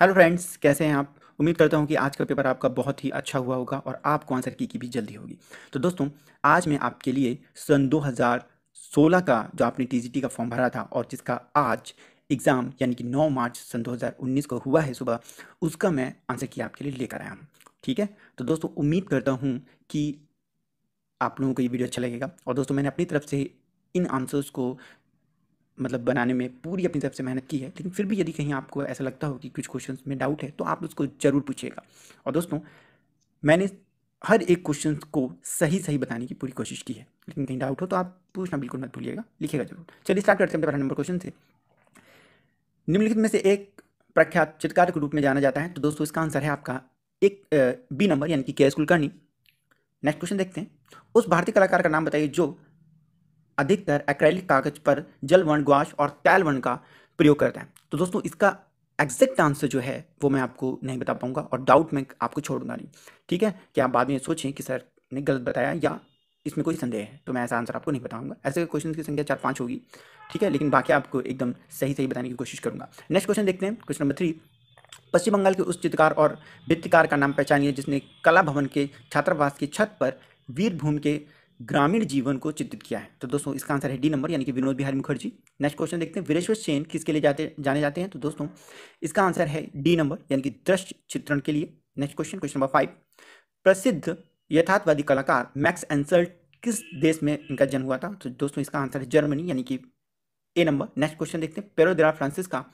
hello friends कैसे हैं आप उम्मीद करता हूं कि आज का पेपर आपका बहुत ही अच्छा हुआ होगा और आपको आंसर की की भी जल्दी होगी तो दोस्तों आज मैं आपके लिए सन 2016 का जो आपने टीजीटी का फॉर्म भरा था और जिसका आज एग्ज़ाम यानी कि 9 मार्च सन 2019 को हुआ है सुबह उसका मैं आंसर की आपके लिए लेकर आया हूँ ठीक है तो दोस्तों उम्मीद करता हूँ कि आप लोगों को ये वीडियो अच्छा लगेगा और दोस्तों मैंने अपनी तरफ से इन आंसर्स को मतलब बनाने में पूरी अपनी तरफ से मेहनत की है लेकिन फिर भी यदि कहीं आपको ऐसा लगता हो कि कुछ क्वेश्चन में डाउट है तो आप उसको ज़रूर पूछिएगा और दोस्तों मैंने हर एक क्वेश्चन को सही सही बताने की पूरी कोशिश की है लेकिन कहीं डाउट हो तो आप पूछना बिल्कुल मत भूलिएगा लिखिएगा जरूर चलिए स्टार्ट करते हैं पहला नंबर क्वेश्चन से निम्नलिखित में से एक प्रख्यात चित्रकार के रूप में जाना जाता है तो दोस्तों इसका आंसर है आपका एक बी नंबर यानी कि के एस कुलकर्णी नेक्स्ट क्वेश्चन देखते हैं उस भारतीय कलाकार का नाम बताइए जो अधिकतर एक्रेलिक कागज पर जल वर्ण ग्वाश और तैल वर्ण का प्रयोग करता है तो दोस्तों इसका एग्जैक्ट आंसर जो है वो मैं आपको नहीं बता पाऊंगा और डाउट में आपको छोड़ूंगा नहीं ठीक है कि आप बाद में सोचें कि सर ने गलत बताया या इसमें कोई संदेह है तो मैं ऐसा आंसर आपको नहीं बताऊंगा ऐसे क्वेश्चन की संख्या चार पाँच होगी ठीक है लेकिन बाकी आपको एकदम सही सही बताने की कोशिश करूंगा नेक्स्ट क्वेश्चन देखते हैं question number three Paschim Bengal के उस चित्रकार और वित्तकार का नाम पहचानिए जिसने कला भवन के छात्रावास की छत पर वीरभूमि के ग्रामीण जीवन को चित्रित किया है तो दोस्तों इसका आंसर है डी नंबर यानी कि विनोद बिहारी मुखर्जी नेक्स्ट क्वेश्चन देखते हैं वीरेश्वर सेन किसके लिए जाते जाने जाते हैं तो दोस्तों इसका आंसर है डी नंबर यानी कि दृश्य चित्रण के लिए next question question number five प्रसिद्ध यथार्थवादी कलाकार मैक्स एंसल्ट किस देश में इनका जन्म हुआ था तो दोस्तों इसका आंसर है जर्मनी यानी कि ए नंबर नेक्स्ट क्वेश्चन देखते हैं पेरोदेरा फ्रांसिस का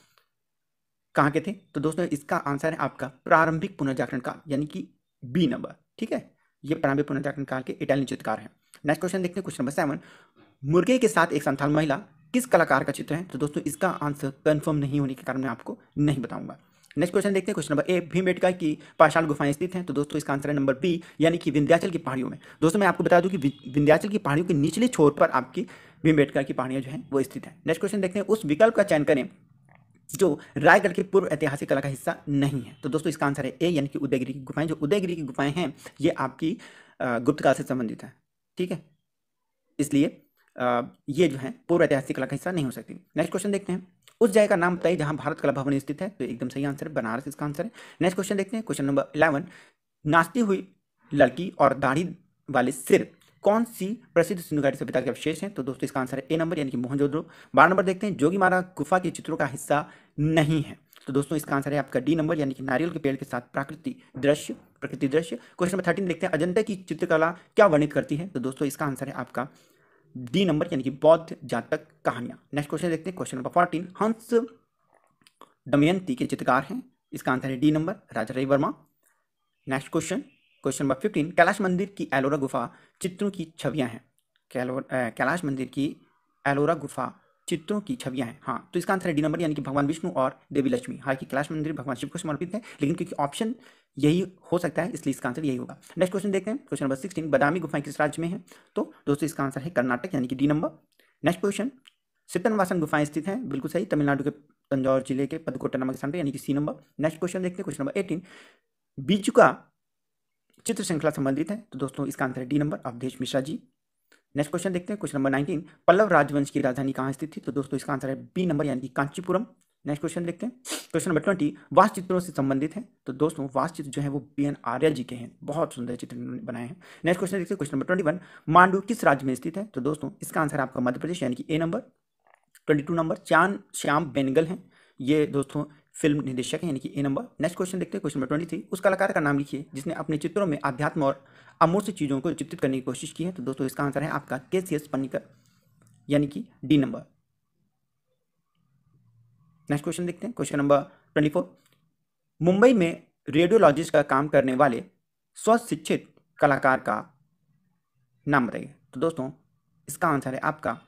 कहाँ के थे तो दोस्तों इसका आंसर है आपका प्रारंभिक पुनर्जागरण का यानी कि बी नंबर ठीक है ये प्राणवी पुनर्जागरण काल के इटालियन चित्रकार हैं नेक्स्ट क्वेश्चन देखते हैं क्वेश्चन नंबर सेवन मुर्गे के साथ एक संथाल महिला किस कलाकार का चित्र है तो दोस्तों इसका आंसर कन्फर्म नहीं होने के कारण मैं आपको नहीं बताऊंगा नेक्स्ट क्वेश्चन देखते हैं क्वेश्चन नंबर ए भीमबेटका की पाषाण गुफाएं स्थित हैं तो दोस्तों इसका आंसर है नंबर बी यानी कि विंध्याचल की पहाड़ियों में दोस्तों मैं आपको बता दूं कि विंध्याचल की पहाड़ियों के निचले छोर पर आपकी भीमबेटका की पहाड़ियां जो है वो स्थित है नेक्स्ट क्वेश्चन देखते हैं उस विकल्प का चयन करें जो रायगढ़ के पूर्व ऐतिहासिक कला का हिस्सा नहीं है तो दोस्तों इसका आंसर है ए यानी कि उदयगिरी की गुफाएं जो उदयगिरी की गुफाएं हैं ये आपकी गुप्त काल से संबंधित है ठीक है इसलिए ये जो है पूर्व ऐतिहासिक कला का हिस्सा नहीं हो सकती नेक्स्ट क्वेश्चन देखते हैं उस जगह का नाम बताइए जहां भारत कला भवन स्थित है तो एकदम सही आंसर है बनारस इसका आंसर है नेक्स्ट क्वेश्चन देखते हैं क्वेश्चन नंबर इलेवन नाचती हुई लड़की और दाढ़ी वाले सिर कौन सी प्रसिद्ध घाटी सभ्यता के अवशेष हैं तो दोस्तों इसका आंसर है ए नंबर यानी कि मोहनजोद्रो बारह नंबर देखते हैं जोगी मारा गुफा के चित्रों का हिस्सा नहीं है तो दोस्तों इसका आंसर है आपका डी नंबर यानी कि नारियल के पेड़ के साथ प्राकृति दृश्य प्रकृति दृश्य क्वेश्चन नंबर थर्टीन देखते हैं अजंता की चित्रकला क्या वर्णित करती है तो दोस्तों इसका आंसर है आपका डी नंबर यानी कि बौद्ध जातक कहानियां नेक्स्ट क्वेश्चन देखते हैं क्वेश्चन नंबर फोर्टीन हंस दमयंती के चित्रकार हैं इसका आंसर है D number Raja Ravi Varma next question question number fifteen Kailash मंदिर की एलोरा गुफा चित्रों की छवियाँ हैं कैलाश मंदिर की एलोरा गुफा चित्रों की छवियां हैं हाँ तो इसका आंसर है डी नंबर यानी कि भगवान विष्णु और देवी लक्ष्मी हालांकि कैलाश मंदिर भगवान शिव को समर्पित है लेकिन क्योंकि ऑप्शन यही हो सकता है इसलिए इसका आंसर यही होगा नेक्स्ट क्वेश्चन देखते हैं क्वेश्चन नंबर सिक्सटीन बदामी गुफाएं किस राज्य में है तो दोस्तों इसका आंसर है कर्नाटक यानी कि D number next question Sittanavasal गुफाएं स्थित हैं बिल्कुल सही तमिलनाडु के तंजौर जिले के पदकोटा नामक स्थान पर यानी कि सी नंबर नेक्स्ट क्वेश्चन देखते हैं क्वेश्चन नंबर एटीन बीजुका चित्र श्रृंखला संबंधित है तो दोस्तों इसका आंसर है D number Awadhesh Mishra ji next question देखते हैं क्वेश्चन नंबर नाइनटीन पल्लव राजवंश की राजधानी कहाँ स्थित थी तो दोस्तों इसका आंसर है बी नंबर यानी कि कांचीपुरम नेक्स्ट क्वेश्चन देखते हैं क्वेश्चन नंबर ट्वेंटी वास चित्रों से संबंधित है तो दोस्तों वास चित्र जो है वो बी एन आर्या जी के हैं बहुत सुंदर चित्र बनाए हैं नेक्स्ट क्वेश्चन देखते हैं question number twenty one Mandu किस राज्य में स्थित है तो दोस्तों इसका आंसर आपका मध्य प्रदेश यानी कि A number twenty two number Chand Shyam बेनगल है ये दोस्तों फिल्म निदेशक यानी कि ए नंबर नेक्स्ट क्वेश्चन देखते हैं क्वेश्चन नंबर ट्वेंटी थ्री उस कलाकार का नाम लिखिए जिसने अपने चित्रों में अध्यात्म और अमूर्त चीज़ों को चित्रित करने की कोशिश की है तो दोस्तों इसका आंसर है आपका के सी एस पन्नीकर यानी कि डी नंबर नेक्स्ट क्वेश्चन देखते हैं question number twenty four Mumbai में रेडियोलॉजिस्ट का काम करने वाले स्वशिक्षित कलाकार का नाम बताइए तो दोस्तों इसका आंसर है आपका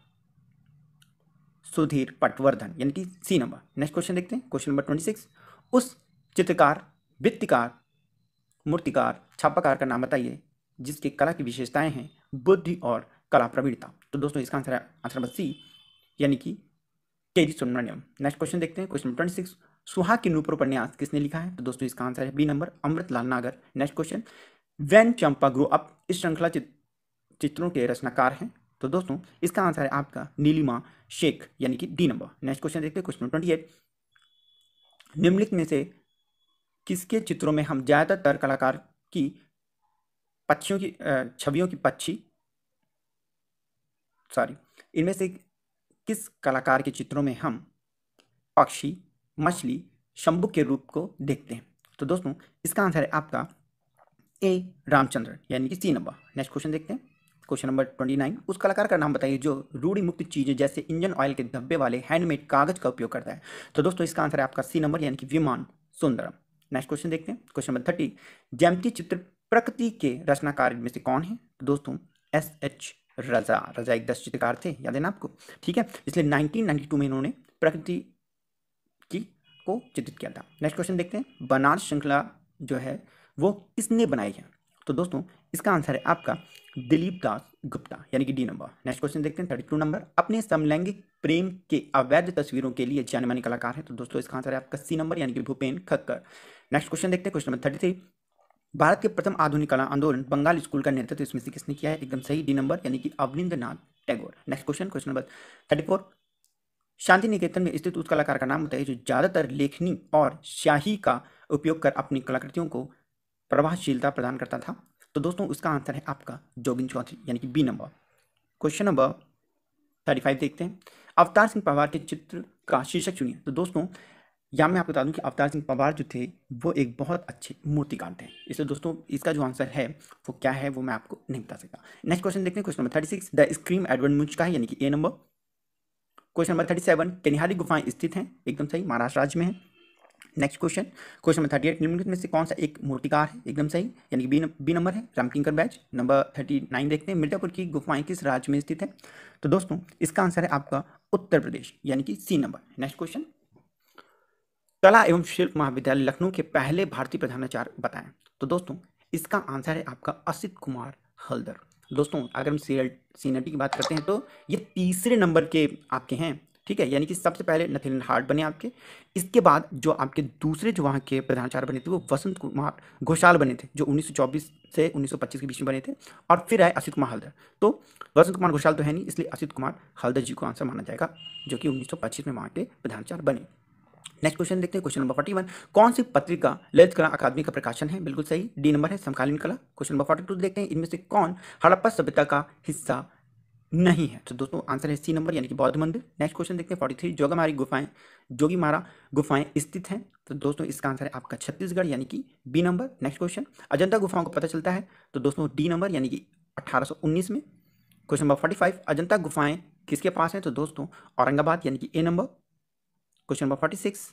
सुधीर पटवर्धन यानी कि सी नंबर नेक्स्ट क्वेश्चन देखते हैं क्वेश्चन नंबर ट्वेंटी सिक्स उस चित्रकार वित्तकार मूर्तिकार छापाकार का नाम बताइए जिसकी कला की विशेषताएं हैं बुद्धि और कला प्रवीणता तो दोस्तों इसका आंसर है आंसर नंबर सी यानी कि जी सुब्रमण्यम नेक्स्ट क्वेश्चन देखते हैं क्वेश्चन नंबर ट्वेंटी सिक्स सुहाग के नूपुर उपन्यास किसने लिखा है तो दोस्तों इसका आंसर है B number Amritlal Nagar next question when Champa grew up इस श्रृंखला चित्रों के रचनाकार हैं तो दोस्तों इसका आंसर है आपका नीलिमा शेख यानी कि डी नंबर नेक्स्ट क्वेश्चन देखते हैं क्वेश्चन ट्वेंटी एट निम्नलिखित में से किसके चित्रों में हम ज़्यादातर कलाकार की पक्षियों की छवियों की पक्षी सॉरी इनमें से किस कलाकार के चित्रों में हम पक्षी मछली शंभु के रूप को देखते हैं तो दोस्तों इसका आंसर है आपका ए रामचंद्र यानी कि सी नंबर नेक्स्ट क्वेश्चन देखते हैं क्वेश्चन नंबर ट्वेंटी नाइन उस कलाकार का नाम बताइए जो रूढ़ी मुक्त चीज़ें जैसे इंजन ऑयल के धब्बे वाले हैंडमेड कागज का उपयोग करता है तो दोस्तों इसका आंसर है आपका सी नंबर यानी कि विमान सुंदरम नेक्स्ट क्वेश्चन देखते हैं क्वेश्चन नंबर थर्टी जैमती चित्र प्रकृति के रचनाकार में से कौन है तो दोस्तों एस एच रजा रजा एक दस चित्रकार थे याद है ना आपको ठीक है इसलिए नाइनटीन में इन्होंने प्रकृति की को चित्रित किया था नेक्स्ट क्वेश्चन देखते हैं बनारस श्रृंखला जो है वो किसने बनाई है तो दोस्तों इसका आंसर है आपका दिलीप दास गुप्ता यानी कि डी नंबर नेक्स्ट क्वेश्चन देखते हैं थर्टी टू नंबर अपने समलैंगिक प्रेम के अवैध तस्वीरों के लिए जाने माने कलाकार हैं तो दोस्तों इसका आंसर है आपका सी नंबर यानी कि भूपेन खक्कर नेक्स्ट क्वेश्चन देखते हैं क्वेश्चन नंबर थर्टी भारत के प्रथम आधुनिक कला आंदोलन बंगाल स्कूल का नेतृत्व इसमें से किसने किया है एकदम सही डी नंबर यानी कि Abanindranath Tagore next question question number thirty Shanti Niketan में स्थित उस कलाकार का नाम होता है जो ज़्यादातर लेखनी और स्याही का उपयोग कर अपनी कलाकृतियों को प्रभावशीलता प्रदान करता था तो दोस्तों उसका आंसर है आपका जोगिन चौधरी यानी कि B number question number thirty five देखते हैं अवतार सिंह पवार के चित्र का शीर्षक चुनिए तो दोस्तों या मैं आपको बता दूं कि अवतार सिंह पवार जो थे वो एक बहुत अच्छे मूर्तिकार थे इसलिए दोस्तों इसका जो आंसर है वो क्या है वो मैं आपको नहीं बता सकता नेक्स्ट क्वेश्चन देखते हैं question number thirty six the scream Edvard Munch का है यानी कि A number question number thirty seven Kanheri गुफाएं स्थित हैं एकदम सही महाराष्ट्र राज्य में है next question question number thirty eight निम्नलिखित में से कौन सा एक मूर्तिकार है एकदम सही यानी कि बी बी नंबर है Ramkinkar Baij number thirty nine देखते हैं मिर्जापुर की गुफाएं किस राज्य में स्थित है तो दोस्तों इसका आंसर है आपका उत्तर प्रदेश यानी कि सी नंबर नेक्स्ट क्वेश्चन कला एवं शिल्प महाविद्यालय लखनऊ के पहले भारतीय प्रधानाचार्य बताएं तो दोस्तों इसका आंसर है आपका असित कुमार हल्दर दोस्तों अगर हम सीनियरिटी की बात करते हैं तो ये तीसरे नंबर के आपके हैं ठीक है यानी कि सबसे पहले नथिन हार्ट बने आपके इसके बाद जो आपके दूसरे जो वहाँ के प्रधानाचार्य बने थे वो वसंत कुमार घोषाल बने थे जो 1924 से 1925 के बीच में बने थे और फिर आए असित कुमार हल्दर तो वसंत कुमार घोषाल तो है नहीं इसलिए असित कुमार हल्दर जी को आंसर माना जाएगा जो कि उन्नीस में वहाँ के प्रधानाचार्य बने नेक्स्ट क्वेश्चन देखते हैं क्वेश्चन नंबर फोर्टी वन कौन सी पत्रिका ललित कला अकादमी का प्रकाशन है बिल्कुल सही डी नंबर है समकालीन कला क्वेश्चन नंबर फोर्टी टू देखते हैं इनमें से कौन हड़प्पा सभ्यता का हिस्सा नहीं है तो दोस्तों आंसर है सी नंबर यानी कि बौद्ध मंदिर नेक्स्ट क्वेश्चन देखते हैं फोर्टी थ्री जोगमारी गुफाएं मारा गुफाएं स्थित हैं तो दोस्तों इसका आंसर है आपका छत्तीसगढ़ यानी कि B number next question Ajanta गुफाओं को पता चलता है तो दोस्तों डी नंबर यानी कि अठारह में question number forty five Ajanta गुफाएं किसके पास हैं तो दोस्तों औरंगाबाद यानी कि A number question number forty six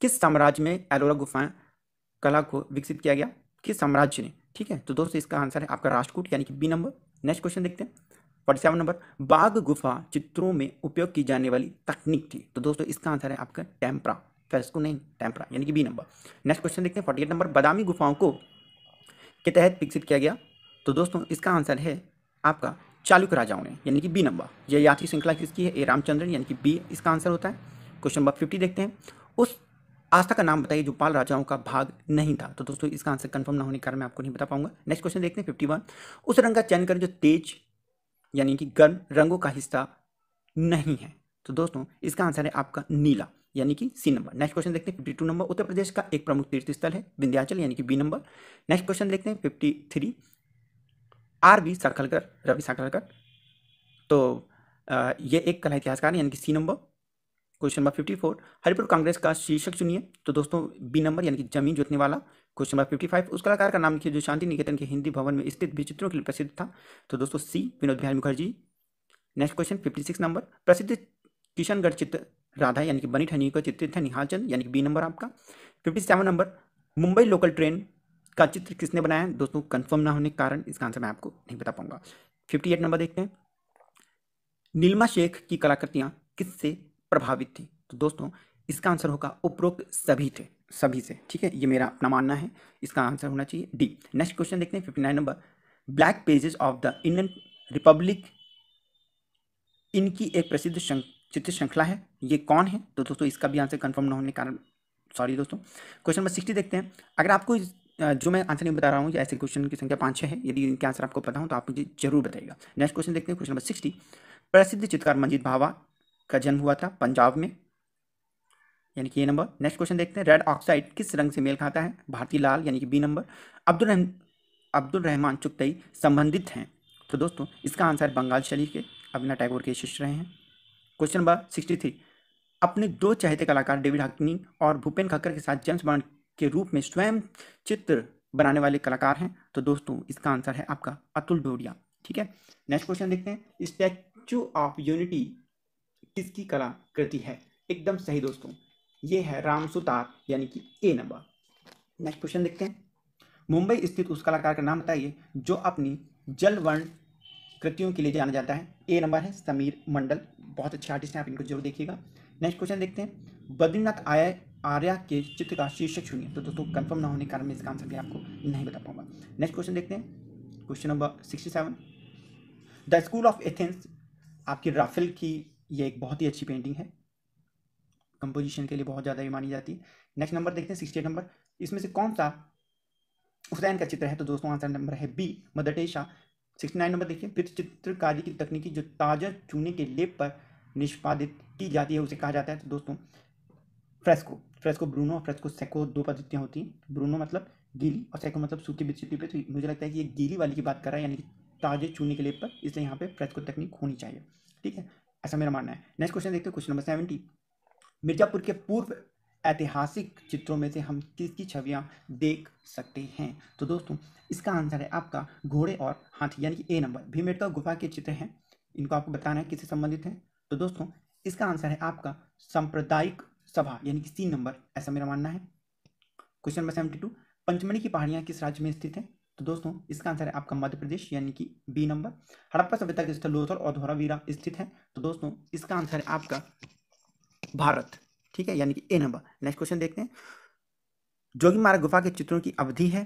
किस साम्राज्य में एलोरा गुफाएं कला को विकसित किया गया किस साम्राज्य ने ठीक है तो दोस्तों इसका आंसर है आपका राष्ट्रकूट यानी कि बी नंबर नेक्स्ट क्वेश्चन देखते हैं फोर्टी सेवन नंबर बाघ गुफा चित्रों में उपयोग की जाने वाली तकनीक थी तो दोस्तों इसका आंसर है आपका टेम्परा फेस्को नहीं टेम्परा यानी कि बी नंबर नेक्स्ट क्वेश्चन देखते हैं फोर्टी एट नंबर बदामी गुफाओं को के तहत विकसित किया गया तो दोस्तों इसका आंसर है आपका चालुक्य राजाओं ने यानी कि बी नंबर यह यात्री श्रृंखला किसकी है ए रामचंद्रन यानी कि बी इसका आंसर होता है क्वेश्चन नंबर फिफ्टी देखते हैं उस आस्था का नाम बताइए जो पाल राजाओं का भाग नहीं था तो दोस्तों इसका आंसर कंफर्म ना होने के कारण मैं आपको नहीं बता पाऊंगा नेक्स्ट क्वेश्चन देखते हैं 51 उस रंग का चयन करें जो तेज यानी कि गर्म रंगों का हिस्सा नहीं है तो दोस्तों इसका आंसर है आपका नीला यानी कि सी नंबर नेक्स्ट क्वेश्चन देखते हैं fifty two number Uttar Pradesh का एक प्रमुख तीर्थ स्थल है विंध्याचल यानी कि बी नंबर नेक्स्ट क्वेश्चन देखते हैं fifty three R B Sakhalkar Ravi Sakhalkar तो ये एक कला इतिहासकार यानी कि C number question number fifty four Haripur Congress का शीर्षक चुनिए तो दोस्तों बी नंबर यानी कि जमीन जोतने वाला क्वेश्चन नंबर फिफ्टी फाइव उस कलाकार का नाम लिखिए जो शांति निकेतन के हिंदी भवन में स्थित विचित्रों के लिए प्रसिद्ध था तो दोस्तों C Vinod Bihari Mukherjee next question fifty six number प्रसिद्ध किशनगढ़ चित्र राधा यानी कि बनी ठनी का चित्रित है निहाल यानी कि बी नंबर आपका fifty seven number Mumbai local train का चित्र किसने बनाया दोस्तों कन्फर्म ना होने के कारण इसका आंसर मैं आपको नहीं बता पाऊंगा फिफ्टी एट नंबर देखते हैं नीलमा शेख की कलाकृतियाँ किससे प्रभावित थी तो दोस्तों इसका आंसर होगा उपरोक्त सभी थे सभी से ठीक है ये मेरा अपना मानना है इसका आंसर होना चाहिए डी नेक्स्ट क्वेश्चन देखते हैं fifty nine number black pages of the Indian republic इनकी एक प्रसिद्ध चित्र श्रृंखला है ये कौन है तो दोस्तों इसका भी आंसर कन्फर्म ना होने के कारण सॉरी दोस्तों क्वेश्चन नंबर सिक्सटी देखते हैं अगर आपको जो मैं आंसर नहीं बता रहा हूँ ऐसे क्वेश्चन की संख्या पाँच छः है यदि इनके आंसर आपको पता हो तो आप मुझे जरूर बताइएगा नेक्स्ट क्वेश्चन देखते हैं क्वेश्चन नंबर सिक्सटी प्रसिद्ध चित्रकार मंजीत भावा का जन्म हुआ था पंजाब में यानी कि ये नंबर नेक्स्ट क्वेश्चन देखते हैं रेड ऑक्साइड किस रंग से मेल खाता है भारतीय लाल यानी कि बी नंबर अब्दुल रहम अब्दुल रहमान चुगतई संबंधित हैं तो दोस्तों इसका आंसर बंगाल शरीफ के अविना टैगोर के शिष्य रहे हैं क्वेश्चन नंबर सिक्सटी थ्री अपने दो चहेते कलाकार डेविड हकनी और भूपेन खक्कर के साथ जेम्स बॉन्ड के रूप में स्वयं चित्र बनाने वाले कलाकार हैं तो दोस्तों इसका आंसर है आपका अतुल डोडिया ठीक है नेक्स्ट क्वेश्चन देखते हैं स्टैचू ऑफ यूनिटी किसकी कला कृति है एकदम सही दोस्तों ये है राम सुतार यानी कि ए नंबर नेक्स्ट क्वेश्चन देखते हैं मुंबई स्थित उस कलाकार का नाम बताइए जो अपनी जलवर्ण कृतियों के लिए जाना जाता है ए नंबर है समीर मंडल बहुत अच्छे आर्टिस्ट हैं आप इनको जरूर देखिएगा नेक्स्ट क्वेश्चन देखते हैं बद्रीनाथ आय आर्या के चित्र का शीर्षक सुनिए तो दोस्तों कंफर्म ना होने के कारण मैं इसका आंसर भी आपको नहीं बता पाऊंगा नेक्स्ट क्वेश्चन देखते हैं question number sixty seven the school of Athens आपकी राफेल की ये एक बहुत ही अच्छी पेंटिंग है कंपोजिशन के लिए बहुत ज़्यादा ये मानी जाती है नेक्स्ट नंबर देखते हैं सिक्सटी नंबर इसमें से कौन सा हुसैन का चित्र है तो दोस्तों आंसर नंबर है B mother Teresa sixty nine number देखिए वृत्त चित्रकारी की तकनीकी जो ताजा चूने के लेप पर निष्पादित की जाती है उसे कहा जाता है तो दोस्तों फ्रेस्को फ्रेस्को ब्रूनो और फ्रेस्को सेको दो पद्धतियाँ होती हैं ब्रूनो मतलब गीली और सेको मतलब सूखी बिस्ती पे तो मुझे लगता है कि ये गीली वाली की बात कर रहा है यानी कि ताजे चूने के लेप पर इसलिए यहाँ पे फ्रेस्को तकनीक होनी चाहिए ठीक है ऐसा मेरा मानना है नेक्स्ट क्वेश्चन देखते हैं क्वेश्चन नंबर सेवेंटी मिर्जापुर के पूर्व ऐतिहासिक चित्रों में से हम किसकी छवियाँ देख सकते हैं तो दोस्तों इसका आंसर है आपका घोड़े और हाथी यानी कि ए नंबर भीमेडकर गुफा के चित्र हैं इनको आपको बताना है किससे संबंधित है तो दोस्तों इसका आंसर है आपका सांप्रदायिक सभा यानी कि सी नंबर ऐसा मेरा मानना है question number seventy two Pachmarhi की पहाड़ियाँ किस राज्य में स्थित है तो दोस्तों इसका आंसर है आपका मध्य प्रदेश यानी कि बी नंबर हड़प्पा सभ्यता के स्थल लोथल और धोरावीरा स्थित है तो दोस्तों इसका आंसर है आपका भारत ठीक है यानी कि ए नंबर नेक्स्ट क्वेश्चन देखते हैं जोगी मारा गुफा के चित्रों की अवधि है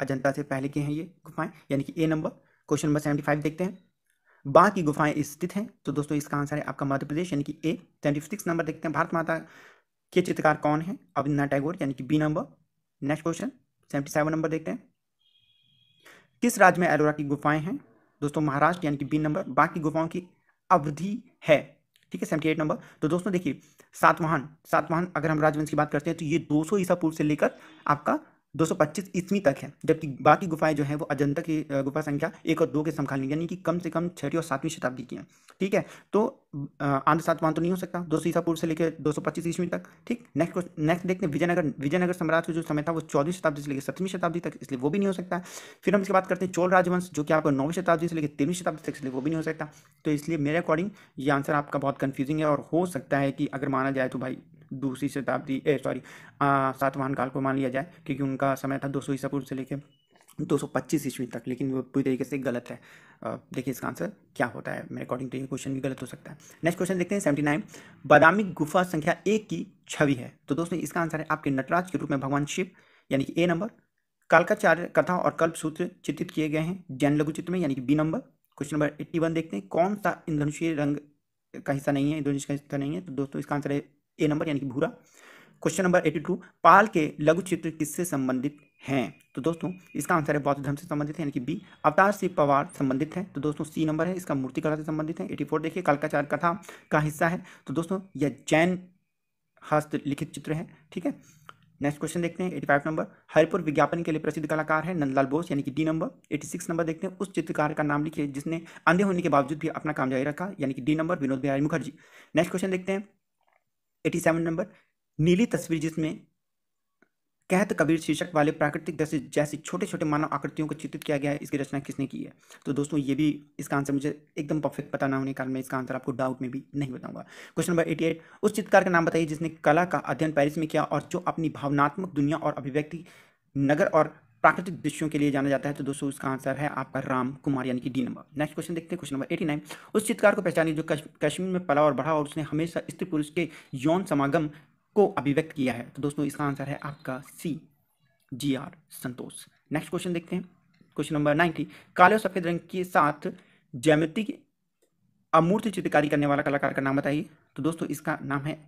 अजंता से पहले के हैं ये गुफाएं यानी कि A number question number seventy five देखते हैं बाकी गुफाएं स्थित हैं तो दोस्तों इसका आंसर है आपका मध्य प्रदेश यानी कि ए सेवेंटी सिक्स नंबर देखते हैं भारत माता के चित्रकार कौन है अविंद्रनाथ टैगोर यानी कि B number next question seventy seven number देखते हैं किस राज्य में एलोरा की गुफाएं हैं दोस्तों महाराष्ट्र यानी कि बी नंबर बाकी गुफाओं की अवधि है ठीक है सेवेंटी एट नंबर तो दोस्तों देखिए सातवाहन सातवाहन अगर हम राजवंश की बात करते हैं तो ये सौ ईसा पूर्व से लेकर आपका पच्चीस ईस्वी तक है जबकि बाकी गुफाएं जो हैं वो अजंता की गुफा संख्या एक और दो के समकालीन यानी कि कम से कम छठी और सातवीं शताब्दी की हैं ठीक है तो आंध्र सातवान तो नहीं हो सकता दो सौ ईसा पूर्व से लेकर दो सौ पच्चीस ईस्वी तक ठीक नेक्स्ट नेक्स्ट देखते हैं विजयनगर विजयनगर साम्राज्य का जो समय था वो चौदहवीं शताब्दी से लेकर सतवीं शताब्दी तक इसलिए वो भी नहीं हो सकता फिर हम इसके बात करते हैं चोल राजवंश जो कि आपको नौवीं शताब्दी से लेकर तेरहवीं शताब्दी तक इसलिए वो भी नहीं हो सकता तो इसलिए मेरे अकॉर्डिंग ये आंसर आपका बहुत कन्फ्यूजिंग है और हो सकता है कि अगर माना जाए तो भाई दूसरी शताब्दी सॉरी सातवाहन काल को मान लिया जाए क्योंकि उनका समय था दो सौ ईसा पूर्व से लेकर दो सौ पच्चीस ईस्वी तक लेकिन वो पूरी तरीके से गलत है देखिए इसका आंसर क्या होता है मेरे अकॉर्डिंग टू ये क्वेश्चन भी गलत हो सकता है नेक्स्ट क्वेश्चन देखते हैं सेवेंटी नाइन बादामी गुफा संख्या एक की छवि है तो दोस्तों इसका आंसर है आपके नटराज के रूप में भगवान शिव यानी कि ए नंबर कालकाचार्य कथा और कल्प सूत्र चित्रित किए गए हैं जैन लघु चित्र में यानी कि B number question number eighty one देखते हैं कौन सा इंद्रधनुषीय रंग का हिस्सा नहीं है इंद्रधनुष का हिस्सा नहीं है तो दोस्तों इसका आंसर है ए नंबर यानी कि भूरा question number eighty two Pala के लघु चित्र किससे संबंधित हैं तो दोस्तों इसका आंसर है बौद्ध धर्म से संबंधित है यानी कि बी अवतार से पवार संबंधित है तो दोस्तों सी नंबर है इसका मूर्ति कला से संबंधित है एटी फोर देखिए कालकाचार कथा का हिस्सा है तो दोस्तों यह जैन हस्तलिखित चित्र है ठीक है नेक्स्ट क्वेश्चन देखते हैं एटी फाइव नंबर हरिपुर विज्ञापन के लिए प्रसिद्ध कलाकार है नंदलाल बोस यानी कि D number eighty six number देखते हैं उस चित्रकार का नाम लिखिए जिसने अंधे होने के बावजूद भी अपना काम जारी रखा यानी कि D number Vinod Bihari Mukherjee next question देखते हैं एटी सेवन नंबर नीली तस्वीर जिसमें कहत कबीर शीर्षक वाले प्राकृतिक दृश्य जैसे छोटे छोटे मानव आकृतियों को चित्रित किया गया है इसकी रचना किसने की है तो दोस्तों ये भी इसका आंसर मुझे एकदम परफेक्ट पता ना होने के कारण मैं इसका आंसर आपको डाउट में भी नहीं बताऊंगा क्वेश्चन नंबर एटी एट उस चित्रकार का नाम बताइए जिसने कला का अध्ययन पैरिस में किया और जो अपनी भावनात्मक दुनिया और अभिव्यक्ति नगर और प्राकृतिक दृश्यों के लिए जाना जाता है तो दोस्तों उसका आंसर है आपका राम कुमार यानी कि डी नंबर नेक्स्ट क्वेश्चन देखते हैं क्वेश्चन नंबर एटी नाइन उस चित्रकार को पहचानी जो कश्मीर में पला और बढ़ा और उसने हमेशा स्त्री पुरुष के यौन समागम को अभिव्यक्त किया है तो दोस्तों इसका आंसर है आपका C G R Santosh next question देखते हैं क्वेश्चन नंबर नाइनटी काले और सफेद रंग के साथ जैमिति अमूर्त चित्रकारी करने वाला कलाकार का नाम बताइए तो दोस्तों इसका नाम है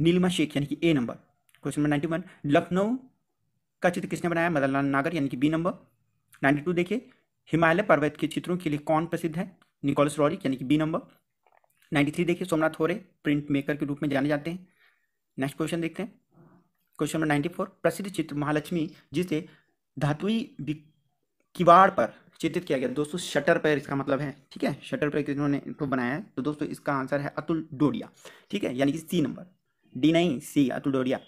नीलमा शेख यानी कि A number question number ninety one Lucknow का चित्र किसने बनाया मदनलाल नागर यानी कि बी नंबर नाइन्टी टू देखिए हिमालय पर्वत के चित्रों के लिए कौन प्रसिद्ध है निकोलस रॉरिक यानी कि बी नंबर नाइन्टी थ्री देखिए सोमनाथ होरे प्रिंट मेकर के रूप में जाने जाते हैं नेक्स्ट क्वेश्चन देखते हैं क्वेश्चन नंबर नाइन्टी फोर प्रसिद्ध चित्र महालक्ष्मी जिसे धातुई किवाड़ पर चित्रित किया गया दोस्तों शटर पर इसका मतलब है ठीक है शटर पर किन्होंने इनको बनाया है तो दोस्तों इसका आंसर है अतुल डोडिया ठीक है यानी कि सी नंबर डी नहीं C Atul Dodiya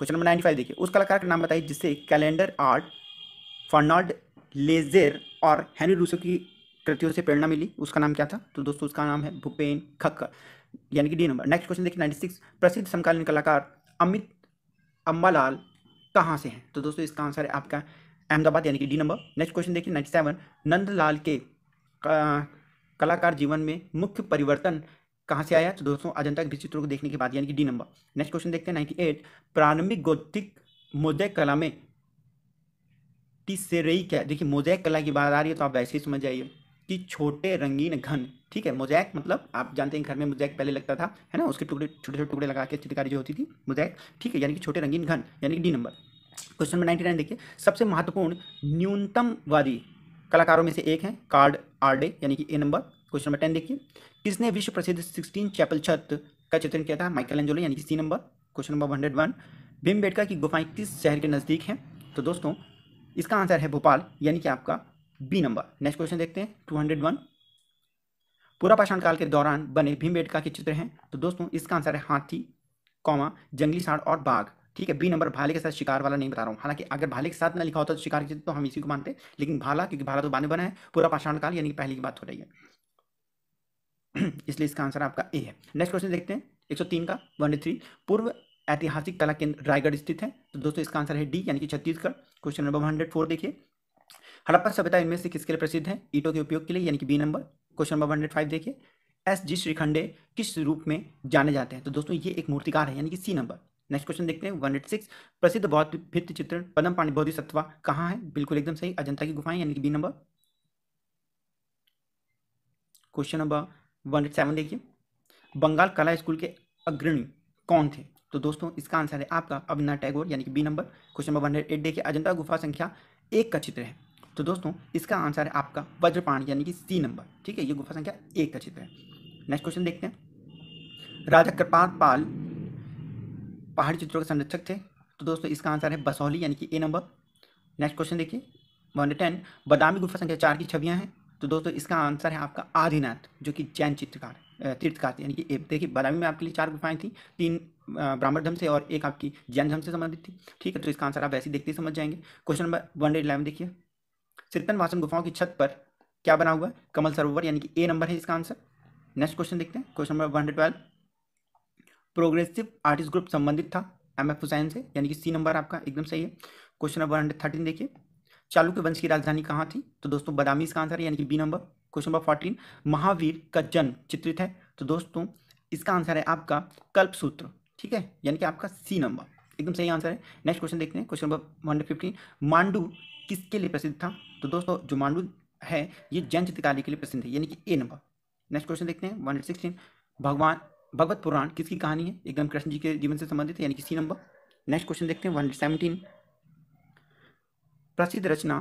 question number ninety five देखिए उस कलाकार का नाम बताइए जिससे कैलेंडर आर्ट फर्नाल्ड लेजेर और हैनरी रूसो की कृतियों से प्रेरणा मिली उसका नाम क्या था तो दोस्तों उसका नाम है भूपेन खक्कर यानी कि डी नंबर नेक्स्ट क्वेश्चन देखिए नाइन्टी सिक्स प्रसिद्ध समकालीन कलाकार अमित अम्बालाल कहाँ से हैं तो दोस्तों इसका आंसर है आपका अहमदाबाद यानी कि डी नंबर नेक्स्ट क्वेश्चन देखिए नाइन्टी सेवन नंदलाल के कलाकार जीवन में मुख्य परिवर्तन कहाँ से आया तो दोस्तों अजंता के विचित्रों को देखने के बाद यानी कि डी नंबर नेक्स्ट क्वेश्चन देखते हैं नाइन्टी एट प्रारंभिक गौतिक मोदय कला में टिसेरेई क्या देखिए मोजैक कला की बात आ रही है तो आप वैसे ही समझ जाइए कि छोटे रंगीन घन ठीक है मोजैक मतलब आप जानते हैं घर में मोजैक पहले लगता था है ना उसके टुकड़े छोटे छोटे टुकड़े लगा के चित्रकारी जो होती थी मोजैक ठीक है यानी कि छोटे रंगीन घन यानी कि D number question number ninety nine देखिए सबसे महत्वपूर्ण न्यूनतमवादी कलाकारों में से एक है कार्ड आर्डे यानी कि A number question number ten देखिए किसने विश्व प्रसिद्ध सिक्सटीन चैपल छत का चित्रण किया था माइकल एंजोलो यानी कि C number question number hundred one Bhimbetka की गुफाएं किस शहर के नज़दीक हैं तो दोस्तों इसका आंसर है भोपाल यानी कि आपका बी नंबर नेक्स्ट क्वेश्चन देखते हैं टू हंड्रेड वन पूरा पाषाण काल के दौरान बने भीमबेटका के चित्र हैं तो दोस्तों इसका आंसर है हाथी कौमा जंगली साढ़ और बाघ ठीक है बी नंबर भाले के साथ शिकार वाला नहीं बता रहा हूँ हालांकि अगर भाले के साथ ना लिखा होता तो शिकार के तो हम इसी को मानते लेकिन भाला क्योंकि भाला तो बाद बना है पूरा पाषाण काल यानी पहले की बात हो रही है इसलिए इसका आंसर आपका ए है नेक्स्ट क्वेश्चन देखते हैं 103 का वन थ्री पूर्व ऐतिहासिक कला केंद्र रायगढ़ स्थित है तो दोस्तों इसका आंसर है डी यानी कि Chhattisgarh question number hundred four देखिए हड़प्पा सभ्यता इनमें से किसके लिए प्रसिद्ध है ईटों के उपयोग के लिए यानी कि B number question number hundred five देखिए एस जी श्रीखंडे किस रूप में जाने जाते हैं तो दोस्तों ये एक मूर्तिकार है यानी कि सी नंबर नेक्स्ट क्वेश्चन देखते हैं वन एट सिक्स प्रसिद्ध बौद्ध भित्त चित्रण पदम पाणी बौद्धि बोधिसत्वा कहाँ है बिल्कुल एकदम सही अजंता की गुफाएं यानी कि B number question number one eight seven देखिए बंगाल कला स्कूल के अग्रणी कौन थे तो दोस्तों इसका आंसर है आपका अविनाथ टैगोर यानी कि B number question number one hundred eight देखिए अजंता गुफा संख्या एक का चित्र है तो दोस्तों इसका आंसर है आपका वज्रपाण यानी कि सी नंबर ठीक है ये गुफा संख्या एक का चित्र है नेक्स्ट क्वेश्चन देखते हैं राजा कृपाल पाल पहाड़ी चित्रों के संरक्षक थे तो दोस्तों इसका आंसर है बसौली यानी कि ए नंबर नेक्स्ट क्वेश्चन देखिए वन टेन बदामी गुफा संख्या चार की छवियाँ हैं तो दोस्तों इसका आंसर है आपका आदिनाथ जो कि जैन चित्रकार तीर्थकार थे यानी कि देखिए बदामी में आपके लिए चार गुफाएं थी तीन ब्राह्मण धर्म से और एक आपकी जैन धर्म से संबंधित थी ठीक है तो इसका आंसर आप वैसे ही देखते ही समझ जाएंगे क्वेश्चन नंबर वन इलेवन देखिए सिरतन वासन गुफाओं की छत पर क्या बना हुआ कमल सरोवर यानी कि ए नंबर है इसका आंसर नेक्स्ट क्वेश्चन देखते हैं question number one hundred twelve progressive artist group संबंधित था एम एफ हुसैन से यानी कि सी नंबर आपका एकदम सही है क्वेश्चन नंबर वन थर्टीन देखिए चालुक्य वंश की राजधानी कहाँ थी तो दोस्तों बदामी इसका आंसर है यानी कि B number question number fourteen Mahavir का जन्म चित्रित है तो दोस्तों इसका आंसर है आपका कल्प सूत्र ठीक है यानी कि आपका सी नंबर एकदम सही आंसर है नेक्स्ट क्वेश्चन देखते हैं question number one fifteen Mandu किसके लिए प्रसिद्ध था तो दोस्तों जो मांडू है ये जैन चित्रकारी के लिए प्रसिद्ध है यानी कि ए नंबर नेक्स्ट क्वेश्चन देखते हैं वन सिक्सटीन भगवान भगवत पुराण किसकी कहानी है एकदम कृष्ण जी के जीवन से संबंधित है यानी कि सी नंबर नेक्स्ट क्वेश्चन देखते हैं वन सेवनटीन प्रसिद्ध रचना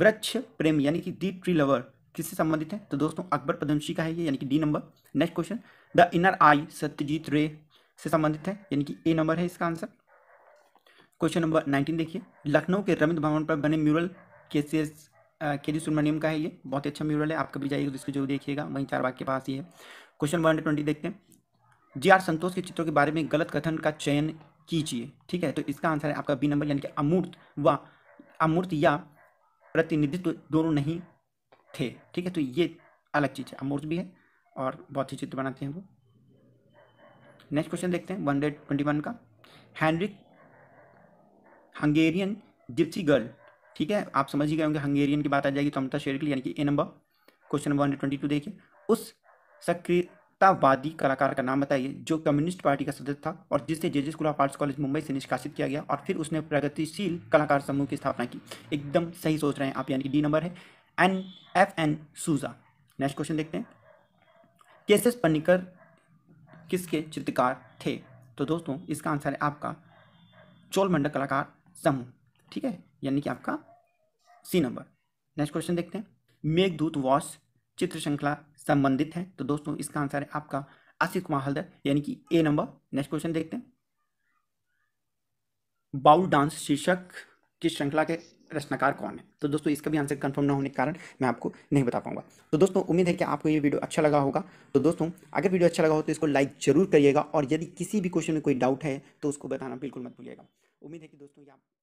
वृक्ष प्रेम यानी कि दी ट्री लवर किससे संबंधित है तो दोस्तों अकबर पदमशी का है ये यानी कि D number next question the inner eye Satyajit Ray से संबंधित है यानी कि ए नंबर है इसका आंसर क्वेश्चन नंबर नाइनटीन देखिए लखनऊ के रविंद्र भवन पर बने म्यूरल के सेस के जी सुब्रमण्यम का है ये बहुत ही अच्छा म्यूरल है आप कभी जाइएगा तो इसको जरूर देखिएगा वहीं चार बाग के पास ही है क्वेश्चन नंबर ट्वेंटी देखते हैं जी आर संतोष के चित्रों के बारे में गलत कथन का चयन कीजिए ठीक है तो इसका आंसर है आपका बी नंबर यानी कि अमूर्त व अमूर्त या प्रतिनिधित्व दोनों नहीं थे ठीक है तो ये अलग चीज़ है अमूर्त भी है और बहुत ही चित्र बनाते हैं वो नेक्स्ट क्वेश्चन देखते हैं वन हंड्रेड ट्वेंटी वन का हैंड्रिक हंगेरियन जिप्सी गर्ल ठीक है आप समझ ही गए होंगे हंगेरियन की बात आ जाएगी तो अमृता लिए यानी कि A number question number one hundred twenty two देखिए उस सक्रिय नाट्टावादी कलाकार का नाम बताइए जो कम्युनिस्ट पार्टी का सदस्य था और जिसे J J school of arts college Mumbai से निष्कासित किया गया और फिर उसने प्रगतिशील कलाकार समूह की स्थापना की एकदम सही सोच रहे हैं आप यानी डी नंबर है N F N Souza next question देखते हैं केसेस पन्निकर किसके चित्रकार थे तो दोस्तों इसका आंसर है आपका चोल मंडल कलाकार समूह ठीक है यानी कि आपका सी नंबर नेक्स्ट क्वेश्चन देखते हैं मेघ दूत वॉश चित्र श्रृंखला संबंधित है तो दोस्तों इसका आंसर है आपका आशीष कुमार हल्दर यानी कि ए नंबर नेक्स्ट क्वेश्चन देखते हैं बाउल डांस शीर्षक की श्रृंखला के रचनाकार कौन है तो दोस्तों इसका भी आंसर कंफर्म ना होने के कारण मैं आपको नहीं बता पाऊंगा तो दोस्तों उम्मीद है कि आपको ये वीडियो अच्छा लगा होगा तो दोस्तों अगर वीडियो अच्छा लगा हो तो इसको लाइक जरूर करिएगा और यदि किसी भी क्वेश्चन में कोई डाउट है तो उसको बताना बिल्कुल मत भूलिएगा उम्मीद है कि दोस्तों ये आप